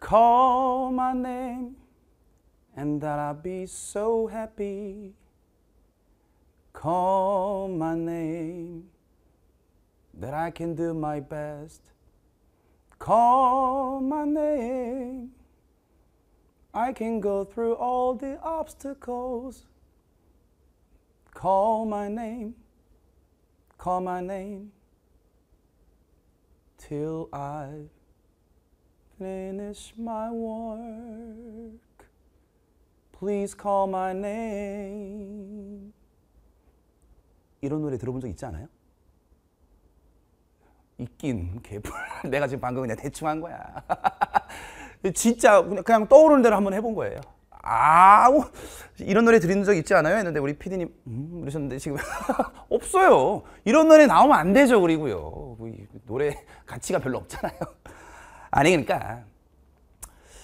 Call my name, and that I'll be so happy. Call my name, that I can do my best. Call my name, I can go through all the obstacles. Call my name, call my name, till I f i n i s my work. Please call my name. 이런 노래 들어본 적 있지 않아요? 있긴 개뿔. 내가 지금 방금 그냥 대충 한 거야. 진짜 그냥, 그냥 떠오르는 대로 한번 해본 거예요. 아우 이런 노래 들은 적 있지 않아요? 했는데 우리 PD님 음, 그러셨는데 지금 없어요. 이런 노래 나오면 안 되죠. 그리고요. 뭐 노래 가치가 별로 없잖아요. 아니 그러니까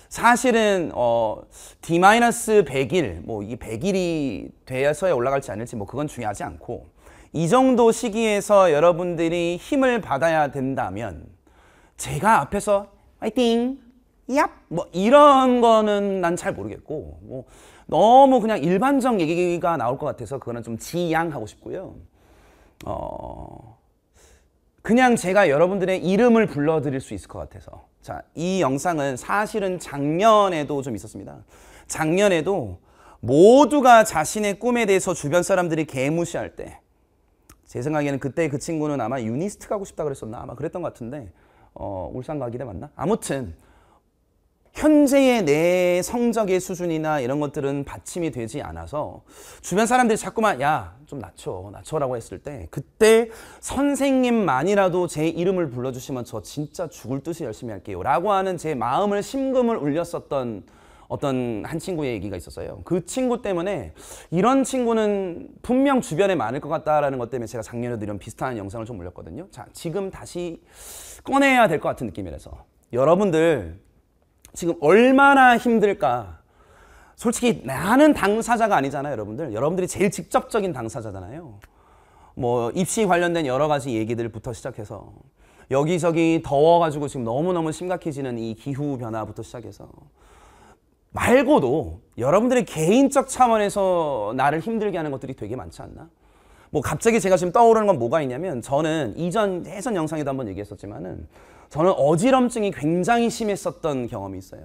사실은 어 D-100일 뭐이 100일이 되어서야 올라갈지 않을지 뭐 그건 중요하지 않고 이 정도 시기에서 여러분들이 힘을 받아야 된다면 제가 앞에서 파이팅 얍! 뭐 이런 거는 난 잘 모르겠고 뭐 너무 그냥 일반적 얘기가 나올 것 같아서 그거는 좀 지양하고 싶고요. 어 그냥 제가 여러분들의 이름을 불러드릴 수 있을 것 같아서 자, 이 영상은 사실은 작년에도 좀 있었습니다. 작년에도 모두가 자신의 꿈에 대해서 주변 사람들이 개무시할 때, 제 생각에는 그때 그 친구는 아마 유니스트 가고 싶다 그랬었나? 아마 그랬던 것 같은데, 어, 울산 가기대 맞나? 아무튼, 현재의 내 성적의 수준이나 이런 것들은 받침이 되지 않아서 주변 사람들이 자꾸만 야 좀 낮춰 낮춰라고 했을 때 그때 선생님만이라도 제 이름을 불러주시면 저 진짜 죽을 듯이 열심히 할게요 라고 하는 제 마음을 심금을 울렸었던 어떤 한 친구의 얘기가 있었어요. 그 친구 때문에 이런 친구는 분명 주변에 많을 것 같다라는 것 때문에 제가 작년에도 이런 비슷한 영상을 좀 올렸거든요. 자, 지금 다시 꺼내야 될 것 같은 느낌이라서 여러분들 지금 얼마나 힘들까. 솔직히 나는 당사자가 아니잖아요, 여러분들. 여러분들이 제일 직접적인 당사자잖아요. 뭐 입시 관련된 여러 가지 얘기들부터 시작해서 여기저기 더워가지고 지금 너무너무 심각해지는 이 기후 변화부터 시작해서 말고도 여러분들의 개인적 차원에서 나를 힘들게 하는 것들이 되게 많지 않나? 뭐 갑자기 제가 지금 떠오르는 건 뭐가 있냐면 저는 이전 해선 영상에도 한번 얘기했었지만은 저는 어지럼증이 굉장히 심했었던 경험이 있어요.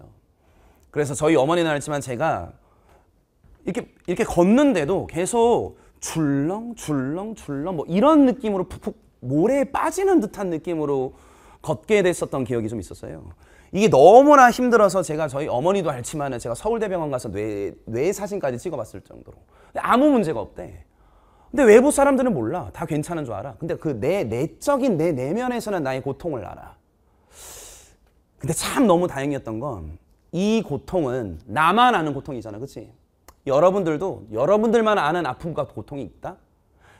그래서 저희 어머니는 알지만 제가 이렇게 이렇게 걷는데도 계속 줄렁 줄렁 줄렁 뭐 이런 느낌으로 푹푹 모래에 빠지는 듯한 느낌으로 걷게 됐었던 기억이 좀 있었어요. 이게 너무나 힘들어서 제가 저희 어머니도 알지만 은 제가 서울대병원 가서 뇌, 뇌 사진까지 찍어봤을 정도로 아무 문제가 없대. 근데 외부 사람들은 몰라. 다 괜찮은 줄 알아. 근데 그 내 내적인 내 내면에서는 나의 고통을 알아. 근데 참 너무 다행이었던 건 이 고통은 나만 아는 고통이잖아. 그치? 여러분들도 여러분들만 아는 아픔과 고통이 있다?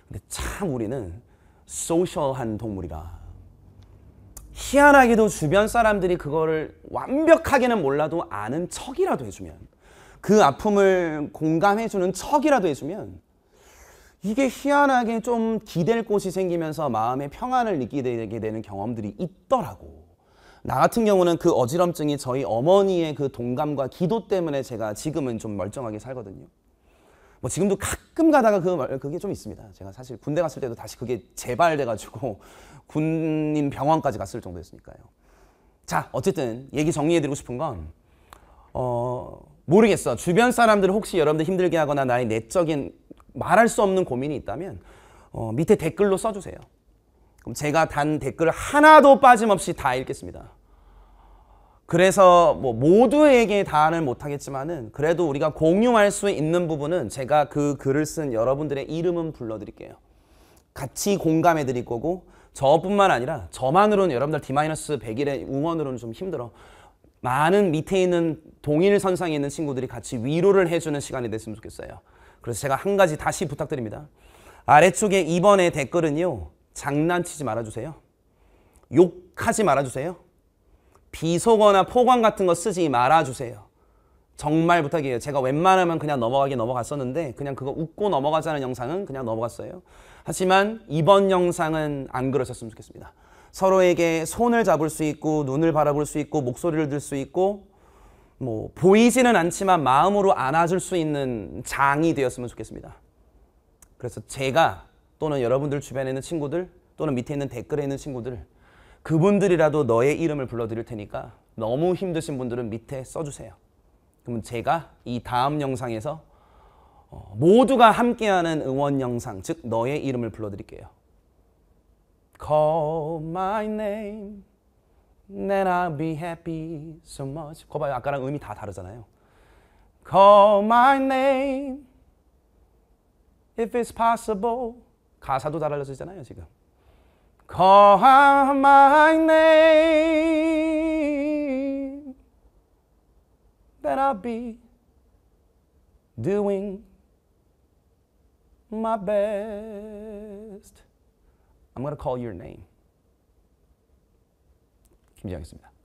근데 참 우리는 소셜한 동물이라. 희한하게도 주변 사람들이 그거를 완벽하게는 몰라도 아는 척이라도 해주면 그 아픔을 공감해주는 척이라도 해주면 이게 희한하게 좀 기댈 곳이 생기면서 마음의 평안을 느끼게 되는 경험들이 있더라고. 나 같은 경우는 그 어지럼증이 저희 어머니의 그 동감과 기도 때문에 제가 지금은 좀 멀쩡하게 살거든요. 뭐 지금도 가끔 가다가 그, 그게 좀 있습니다. 제가 사실 군대 갔을 때도 다시 그게 재발돼가지고 군인 병원까지 갔을 정도였으니까요. 자, 어쨌든 얘기 정리해드리고 싶은 건, 어, 모르겠어. 주변 사람들 혹시 여러분들 힘들게 하거나 나의 내적인 말할 수 없는 고민이 있다면 어, 밑에 댓글로 써주세요. 그럼 제가 단 댓글 하나도 빠짐없이 다 읽겠습니다. 그래서 뭐 모두에게 다는 못하겠지만은 그래도 우리가 공유할 수 있는 부분은 제가 그 글을 쓴 여러분들의 이름은 불러드릴게요. 같이 공감해 드릴 거고 저뿐만 아니라 저만으로는 여러분들 D-100일의 응원으로는 좀 힘들어. 많은 밑에 있는 동일 선상에 있는 친구들이 같이 위로를 해주는 시간이 됐으면 좋겠어요. 그래서 제가 한 가지 다시 부탁드립니다. 아래쪽에 2번의 댓글은요. 장난치지 말아주세요. 욕하지 말아주세요. 비속어나 포관 같은 거 쓰지 말아주세요. 정말 부탁이에요. 제가 웬만하면 그냥 넘어가게 넘어갔었는데 그냥 그거 웃고 넘어가자는 영상은 그냥 넘어갔어요. 하지만 이번 영상은 안 그러셨으면 좋겠습니다. 서로에게 손을 잡을 수 있고 눈을 바라볼 수 있고 목소리를 들 수 있고 뭐 보이지는 않지만 마음으로 안아줄 수 있는 장이 되었으면 좋겠습니다. 그래서 제가 또는 여러분들 주변에 있는 친구들 또는 밑에 있는 댓글에 있는 친구들 그분들이라도 너의 이름을 불러드릴 테니까 너무 힘드신 분들은 밑에 써주세요. 그러 제가 이 다음 영상에서 어, 모두가 함께하는 응원 영상 즉 너의 이름을 불러드릴게요. Call my name Then I'll be happy so much. 거 봐요. 아까랑 음이 다 다르잖아요. Call my name if it's possible. 가사도 달라졌잖아요, 지금. Call my name Then I'll be doing my best. I'm going to call your name. 김지영이었습니다.